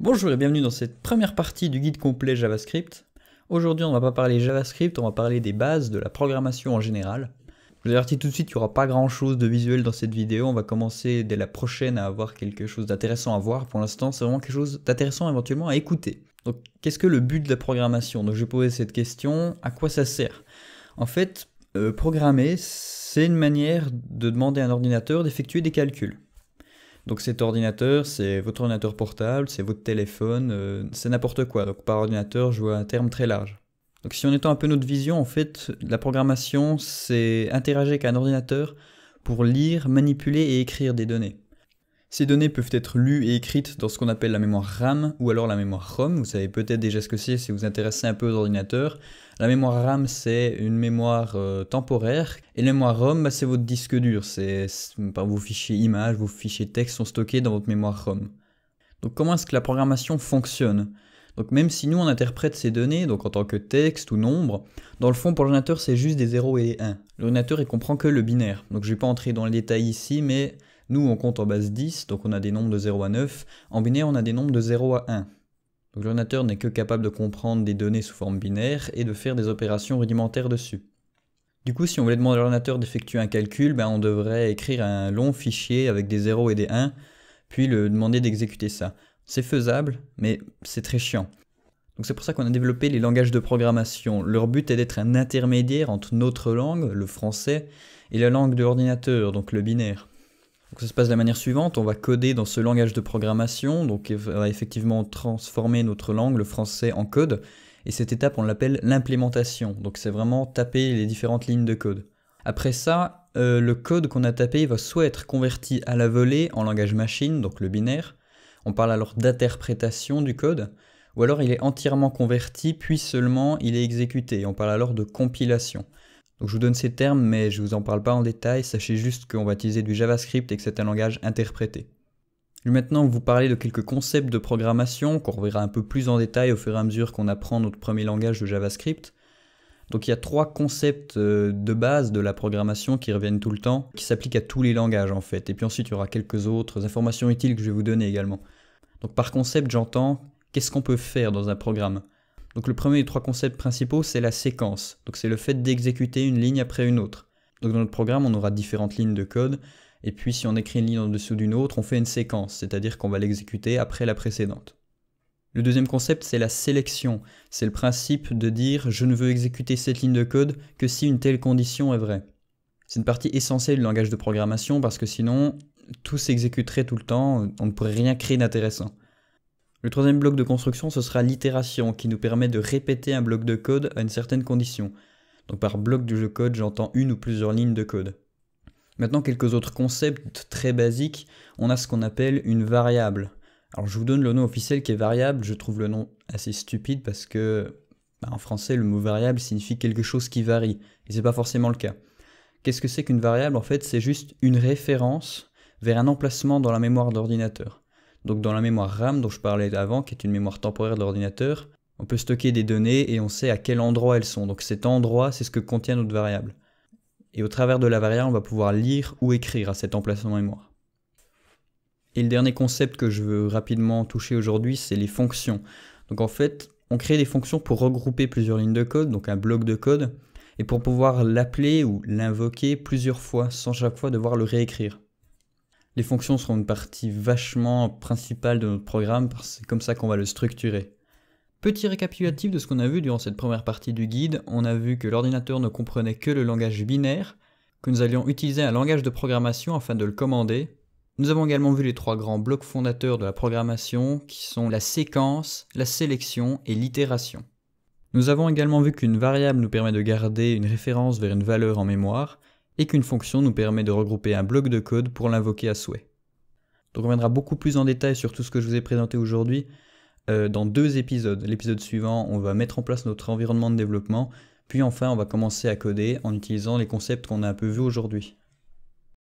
Bonjour et bienvenue dans cette première partie du guide complet JavaScript. Aujourd'hui on ne va pas parler JavaScript, on va parler des bases de la programmation en général. Je vous avertis tout de suite qu'il n'y aura pas grand chose de visuel dans cette vidéo, on va commencer dès la prochaine à avoir quelque chose d'intéressant à voir. Pour l'instant c'est vraiment quelque chose d'intéressant éventuellement à écouter. Donc qu'est-ce que le but de la programmation Donc vais poser cette question, à quoi ça sert En fait, euh, programmer c'est une manière de demander à un ordinateur d'effectuer des calculs. Donc cet ordinateur, c'est votre ordinateur portable, c'est votre téléphone, euh, c'est n'importe quoi. Donc par ordinateur, je vois un terme très large. Donc si on étend un peu notre vision, en fait, la programmation, c'est interagir avec un ordinateur pour lire, manipuler et écrire des données. Ces données peuvent être lues et écrites dans ce qu'on appelle la mémoire RAM ou alors la mémoire ROM. Vous savez peut-être déjà ce que c'est si vous vous intéressez un peu aux ordinateurs. La mémoire RAM, c'est une mémoire euh, temporaire. Et la mémoire ROM, bah, c'est votre disque dur. C'est, vos fichiers images, vos fichiers textes sont stockés dans votre mémoire ROM. Donc comment est-ce que la programmation fonctionne donc même si nous on interprète ces données, donc en tant que texte ou nombre, dans le fond pour l'ordinateur c'est juste des 0 et 1. L'ordinateur il comprend que le binaire. Donc je vais pas entrer dans le détail ici, mais nous, on compte en base 10, donc on a des nombres de 0 à 9. En binaire, on a des nombres de 0 à 1. Donc l'ordinateur n'est que capable de comprendre des données sous forme binaire et de faire des opérations rudimentaires dessus. Du coup, si on voulait demander à l'ordinateur d'effectuer un calcul, ben, on devrait écrire un long fichier avec des 0 et des 1, puis le demander d'exécuter ça. C'est faisable, mais c'est très chiant. Donc c'est pour ça qu'on a développé les langages de programmation. Leur but est d'être un intermédiaire entre notre langue, le français, et la langue de l'ordinateur, donc le binaire ça se passe de la manière suivante, on va coder dans ce langage de programmation, donc on va effectivement transformer notre langue, le français, en code, et cette étape on l'appelle l'implémentation, donc c'est vraiment taper les différentes lignes de code. Après ça, euh, le code qu'on a tapé va soit être converti à la volée en langage machine, donc le binaire, on parle alors d'interprétation du code, ou alors il est entièrement converti, puis seulement il est exécuté, on parle alors de compilation. Donc je vous donne ces termes, mais je ne vous en parle pas en détail, sachez juste qu'on va utiliser du JavaScript et que c'est un langage interprété. Je vais maintenant vous parler de quelques concepts de programmation qu'on reverra un peu plus en détail au fur et à mesure qu'on apprend notre premier langage de JavaScript. Donc il y a trois concepts euh, de base de la programmation qui reviennent tout le temps, qui s'appliquent à tous les langages en fait. Et puis ensuite il y aura quelques autres informations utiles que je vais vous donner également. Donc par concept j'entends qu'est-ce qu'on peut faire dans un programme donc le premier des trois concepts principaux, c'est la séquence. Donc c'est le fait d'exécuter une ligne après une autre. Donc dans notre programme, on aura différentes lignes de code, et puis si on écrit une ligne en dessous d'une autre, on fait une séquence, c'est-à-dire qu'on va l'exécuter après la précédente. Le deuxième concept, c'est la sélection. C'est le principe de dire je ne veux exécuter cette ligne de code que si une telle condition est vraie. C'est une partie essentielle du langage de programmation parce que sinon, tout s'exécuterait tout le temps, on ne pourrait rien créer d'intéressant. Le troisième bloc de construction, ce sera l'itération, qui nous permet de répéter un bloc de code à une certaine condition. Donc par bloc de code, j'entends une ou plusieurs lignes de code. Maintenant, quelques autres concepts très basiques. On a ce qu'on appelle une variable. Alors je vous donne le nom officiel qui est variable, je trouve le nom assez stupide parce que bah, en français, le mot variable signifie quelque chose qui varie, et c'est pas forcément le cas. Qu'est-ce que c'est qu'une variable En fait, c'est juste une référence vers un emplacement dans la mémoire d'ordinateur. Donc dans la mémoire RAM dont je parlais avant, qui est une mémoire temporaire de l'ordinateur, on peut stocker des données et on sait à quel endroit elles sont. Donc cet endroit, c'est ce que contient notre variable. Et au travers de la variable, on va pouvoir lire ou écrire à cet emplacement mémoire. Et le dernier concept que je veux rapidement toucher aujourd'hui, c'est les fonctions. Donc en fait, on crée des fonctions pour regrouper plusieurs lignes de code, donc un bloc de code, et pour pouvoir l'appeler ou l'invoquer plusieurs fois sans chaque fois devoir le réécrire. Les fonctions seront une partie vachement principale de notre programme parce que c'est comme ça qu'on va le structurer. Petit récapitulatif de ce qu'on a vu durant cette première partie du guide, on a vu que l'ordinateur ne comprenait que le langage binaire, que nous allions utiliser un langage de programmation afin de le commander. Nous avons également vu les trois grands blocs fondateurs de la programmation qui sont la séquence, la sélection et l'itération. Nous avons également vu qu'une variable nous permet de garder une référence vers une valeur en mémoire, et qu'une fonction nous permet de regrouper un bloc de code pour l'invoquer à souhait. on reviendra beaucoup plus en détail sur tout ce que je vous ai présenté aujourd'hui euh, dans deux épisodes. L'épisode suivant, on va mettre en place notre environnement de développement, puis enfin on va commencer à coder en utilisant les concepts qu'on a un peu vus aujourd'hui.